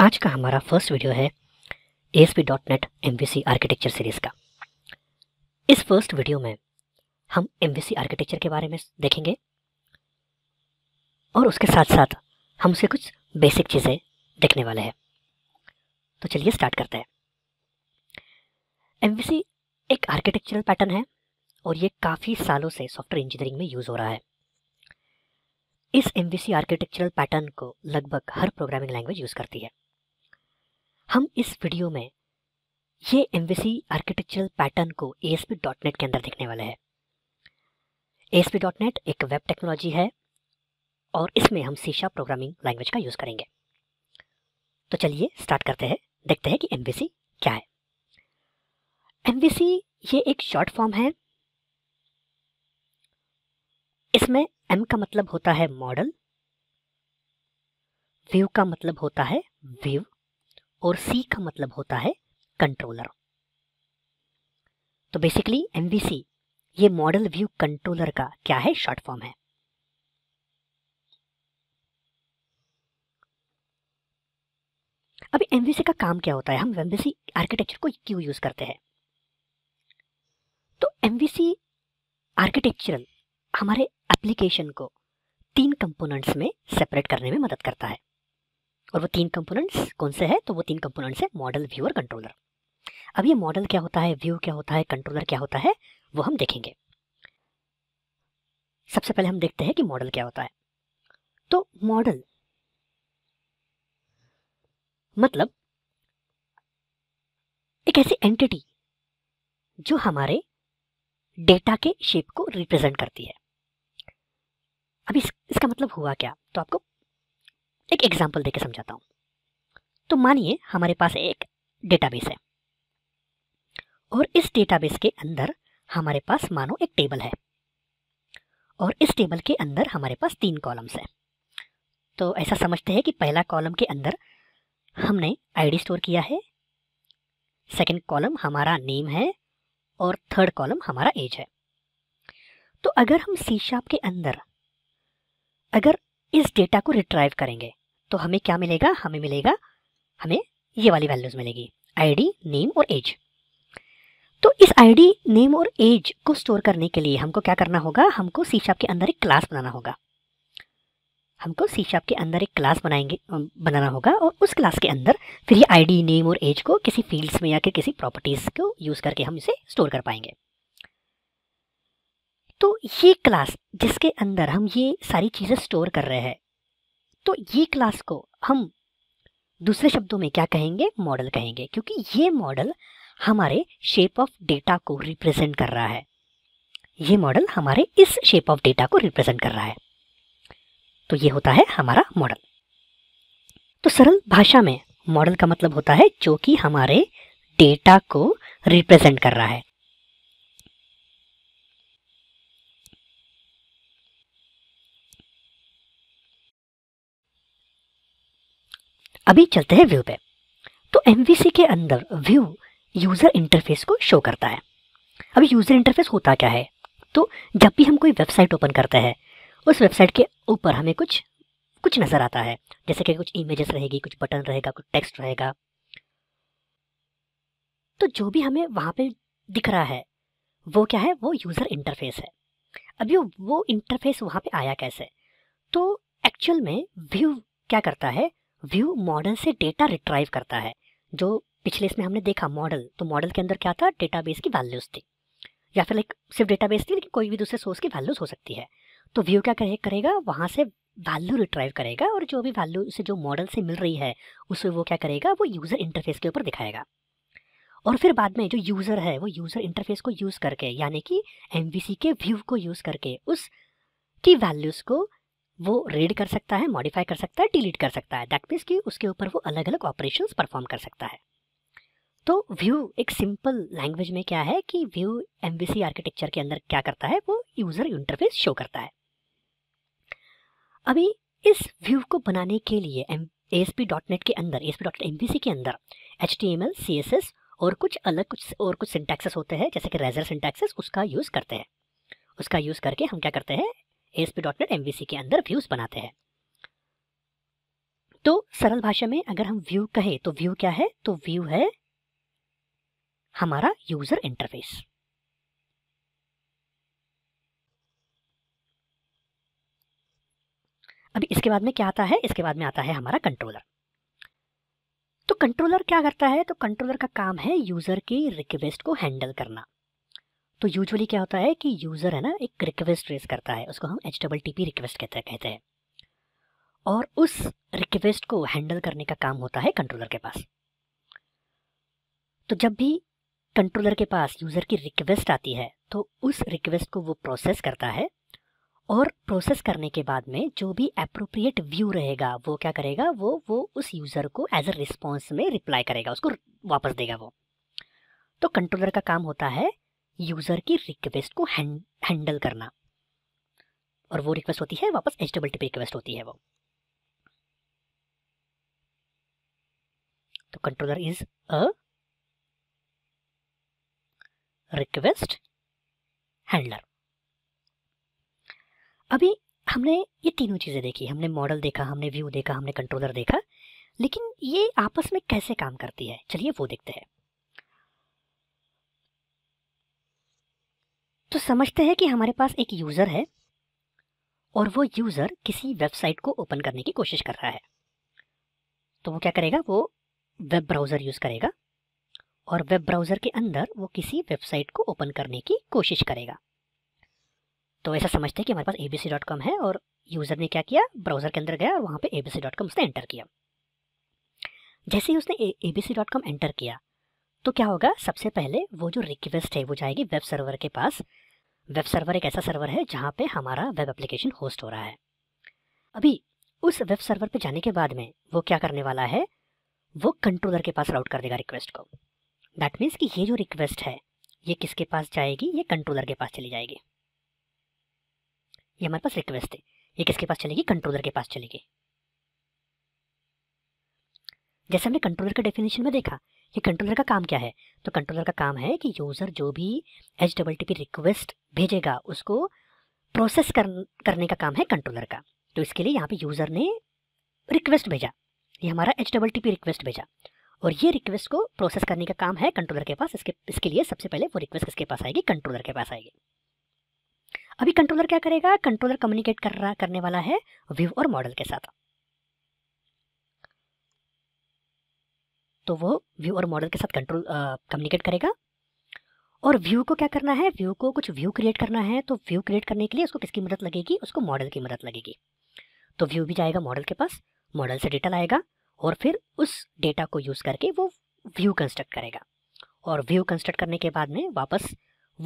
आज का हमारा फर्स्ट वीडियो है A S P dot net M V C architecture series का इस फर्स्ट वीडियो में हम एम वी सी आर्किटेक्चर के बारे में देखेंगे और उसके साथ साथ हम उसे कुछ बेसिक चीज़ें देखने वाले हैं तो चलिए स्टार्ट करते हैं एम वी सी एक आर्किटेक्चरल पैटर्न है और ये काफ़ी सालों से सॉफ्टवेयर इंजीनियरिंग में यूज़ हो रहा है इस M V C architectural pattern को लगभग हर प्रोग्रामिंग लैंग्वेज यूज़ करती है हम इस वीडियो में ये एम आर्किटेक्चरल पैटर्न को नेट के अंदर देखने वाले हैं नेट एक वेब टेक्नोलॉजी है और इसमें हम शीशा प्रोग्रामिंग लैंग्वेज का यूज़ करेंगे तो चलिए स्टार्ट करते हैं देखते हैं कि एम क्या है एम ये एक शॉर्ट फॉर्म है इसमें एम का मतलब होता है मॉडल व्यू का मतलब होता है व्यू और सी का मतलब होता है कंट्रोलर तो बेसिकली एम ये मॉडल व्यू कंट्रोलर का क्या है शॉर्ट फॉर्म है अभी एमवीसी का काम क्या होता है हम एम आर्किटेक्चर को क्यों यूज करते हैं तो एमवीसी आर्किटेक्चरल हमारे एप्लीकेशन को तीन कंपोनेंट्स में सेपरेट करने में मदद करता है और वो तीन कंपोनेंट्स कौन से हैं तो वो तीन कंपोनेंट्स है मॉडल व्यू और कंट्रोलर अब ये मॉडल क्या होता है व्यू क्या होता है कंट्रोलर क्या होता है वो हम देखेंगे सबसे पहले हम देखते हैं कि मॉडल क्या होता है तो मॉडल मतलब एक ऐसी एंटिटी जो हमारे डेटा के शेप को रिप्रेजेंट करती है अब इस, इसका मतलब हुआ क्या तो आपको एक एग्जाम्पल देके समझाता हूँ तो मानिए हमारे पास एक डेटाबेस है और इस डेटाबेस के अंदर हमारे पास मानो एक टेबल है और इस टेबल के अंदर हमारे पास तीन कॉलम्स हैं तो ऐसा समझते हैं कि पहला कॉलम के अंदर हमने आईडी स्टोर किया है सेकंड कॉलम हमारा नेम है और थर्ड कॉलम हमारा एज है तो अगर हम सी शार्प के अंदर अगर इस डेटा को रिट्राइव करेंगे तो हमें क्या मिलेगा हमें मिलेगा हमें ये वाली वैल्यूज मिलेगी आईडी नेम और एज तो इस आईडी नेम और एज को स्टोर करने के लिए हमको क्या करना होगा हमको सी शाप के अंदर एक क्लास बनाना होगा हमको सी शाप के अंदर एक क्लास बनाएंगे बनाना होगा और उस क्लास के अंदर फिर ये आईडी नेम और एज को किसी फील्ड्स में या किसी प्रॉपर्टीज़ को यूज़ करके हम इसे स्टोर कर पाएंगे तो ये क्लास जिसके अंदर हम ये सारी चीज़ें स्टोर कर रहे हैं तो ये क्लास को हम दूसरे शब्दों में क्या कहेंगे मॉडल कहेंगे क्योंकि ये मॉडल हमारे शेप ऑफ डेटा को रिप्रेजेंट कर रहा है ये मॉडल हमारे इस शेप ऑफ डेटा को रिप्रेजेंट कर रहा है तो ये होता है हमारा मॉडल तो सरल भाषा में मॉडल का मतलब होता है जो कि हमारे डेटा को रिप्रेजेंट कर रहा है अभी चलते हैं व्यू पे तो एम के अंदर व्यू यूज़र इंटरफेस को शो करता है अभी यूज़र इंटरफेस होता क्या है तो जब भी हम कोई वेबसाइट ओपन करते हैं उस वेबसाइट के ऊपर हमें कुछ कुछ नज़र आता है जैसे कि कुछ इमेजेस रहेगी कुछ बटन रहेगा कुछ टेक्स्ट रहेगा तो जो भी हमें वहाँ पे दिख रहा है वो क्या है वो यूज़र इंटरफेस है अभी वो इंटरफेस वहाँ पे आया कैसे तो एक्चुअल में व्यू क्या करता है व्यू मॉडल से डेटा रिट्राइव करता है जो पिछले इसमें हमने देखा मॉडल तो मॉडल के अंदर क्या था डेटाबेस की वैल्यूज़ थी या फिर लाइक सिर्फ डेटाबेस थी लेकिन कोई भी दूसरे सोर्स की वैल्यूज़ हो सकती है तो व्यू क्या करे, करेगा वहाँ से वैल्यू रिट्राइव करेगा और जो भी वैल्यू उसे जो मॉडल से मिल रही है उसे वो क्या करेगा वो यूज़र इंटरफेस के ऊपर दिखाएगा और फिर बाद में जो यूज़र है वो यूज़र इंटरफेस को यूज़ करके यानी कि एम के व्यू को यूज़ करके उस की वैल्यूज़ को वो रीड कर सकता है मॉडिफाई कर सकता है डिलीट कर सकता है दैट मीन्स कि उसके ऊपर वो अलग अलग ऑपरेशन परफॉर्म कर सकता है तो व्यू एक सिंपल लैंग्वेज में क्या है कि व्यू एम आर्किटेक्चर के अंदर क्या करता है वो यूज़र इंटरफेस शो करता है अभी इस व्यू को बनाने के लिए A S P dot net के अंदर S P dot M V C के अंदर H T M L C S S और कुछ अलग कुछ और कुछ सिंटैक्सेस होते हैं जैसे कि रेजर सिंटैक्सेस उसका यूज़ करते हैं उसका यूज़ करके हम क्या करते हैं एस पी डॉट के अंदर व्यूज बनाते हैं तो सरल भाषा में अगर हम व्यू कहें तो व्यू क्या है तो व्यू है हमारा यूजर इंटरफेस अभी इसके बाद में क्या आता है इसके बाद में आता है हमारा कंट्रोलर तो कंट्रोलर क्या करता है तो कंट्रोलर का काम है यूजर की रिक्वेस्ट को हैंडल करना तो यूजुअली क्या होता है कि यूज़र है ना एक रिक्वेस्ट रेस करता है उसको हम H double T P request कहते कहते हैं और उस रिक्वेस्ट को हैंडल करने का काम होता है कंट्रोलर के पास तो जब भी कंट्रोलर के पास यूज़र की रिक्वेस्ट आती है तो उस रिक्वेस्ट को वो प्रोसेस करता है और प्रोसेस करने के बाद में जो भी अप्रोप्रिएट व्यू रहेगा वो क्या करेगा वो वो उस यूज़र को एज अ रिस्पॉन्स में रिप्लाई करेगा उसको वापस देगा वो तो कंट्रोलर का काम होता है यूज़र की रिक्वेस्ट को हैंडल करना और वो रिक्वेस्ट होती है वापस एच डबल टीपी रिक्वेस्ट होती है वो तो controller is a request handler अभी हमने ये तीनों चीज़ें देखी हमने मॉडल देखा हमने व्यू देखा हमने कंट्रोलर देखा लेकिन ये आपस में कैसे काम करती है चलिए वो देखते हैं तो समझते हैं कि हमारे पास एक यूज़र है और वो यूज़र किसी वेबसाइट को ओपन करने की कोशिश कर रहा है तो वो क्या करेगा वो वेब ब्राउज़र यूज़ करेगा और वेब ब्राउज़र के अंदर वो किसी वेबसाइट को ओपन करने की कोशिश करेगा तो ऐसा समझते हैं कि हमारे पास कॉम है और यूज़र ने क्या किया ब्राउज़र के अंदर गया और वहाँ डॉट कॉम उसने एंटर किया जैसे ही उसने कॉम एंटर किया तो क्या होगा सबसे पहले वो जो रिक्वेस्ट है वो जाएगी वेब सर्वर के पास वेब सर्वर एक ऐसा सर्वर है जहाँ पे हमारा वेब एप्लीकेशन होस्ट हो रहा है अभी उस वेब सर्वर पे जाने के बाद में वो क्या करने वाला है वो कंट्रोलर के पास राउट कर देगा रिक्वेस्ट को दैट मीन्स कि ये जो रिक्वेस्ट है ये किसके पास जाएगी ये कंट्रोलर के पास चली जाएगी ये हमारे पास रिक्वेस्ट है ये किसके पास चलेगी कंट्रोलर के पास चलेगी जैसे हमने कंट्रोलर के डेफिनेशन में देखा ये कंट्रोलर का काम क्या है तो कंट्रोलर का काम है कि यूज़र जो भी एच डबल टी रिक्वेस्ट भेजेगा उसको प्रोसेस कर, करने का काम है कंट्रोलर का तो इसके लिए यहाँ पे यूज़र ने रिक्वेस्ट भेजा ये हमारा H double T P request भेजा और ये रिक्वेस्ट को प्रोसेस करने का काम है कंट्रोलर के पास इसके इसके लिए सबसे पहले वो रिक्वेस्ट किसके पास आएगी कंट्रोलर के पास आएगी अभी कंट्रोलर क्या करेगा कंट्रोलर कम्युनिकेट कर रहा करने वाला है व्यू और मॉडल के साथ तो वो व्यू और मॉडल के साथ कंट्रोल कम्युनिकेट करेगा और व्यू को क्या करना है व्यू को कुछ व्यू क्रिएट करना है तो व्यू क्रिएट करने के लिए उसको किसकी मदद लगेगी उसको मॉडल की मदद लगेगी तो व्यू भी जाएगा मॉडल के पास मॉडल से डेटा लाएगा और फिर उस डेटा को यूज़ करके वो व्यू कंस्ट्रक्ट करेगा और व्यू कंस्ट्रक्ट करने के बाद में वापस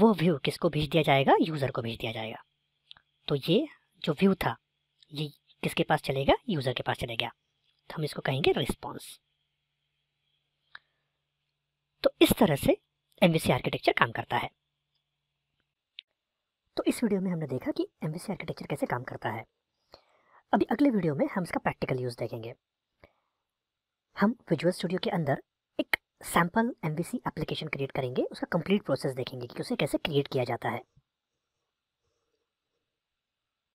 वो व्यू किसको भेज दिया जाएगा यूज़र को भेज दिया जाएगा तो ये जो व्यू था ये किसके पास चलेगा यूज़र के पास चलेगा तो हम इसको कहेंगे रिस्पॉन्स तो इस तरह से एम आर्किटेक्चर काम करता है तो इस वीडियो में हमने देखा कि एम आर्किटेक्चर कैसे काम करता है अभी अगले वीडियो में हम इसका प्रैक्टिकल यूज़ देखेंगे हम विजुअल स्टूडियो के अंदर एक सैम्पल एम एप्लीकेशन क्रिएट करेंगे उसका कंप्लीट प्रोसेस देखेंगे कि उसे कैसे क्रिएट किया जाता है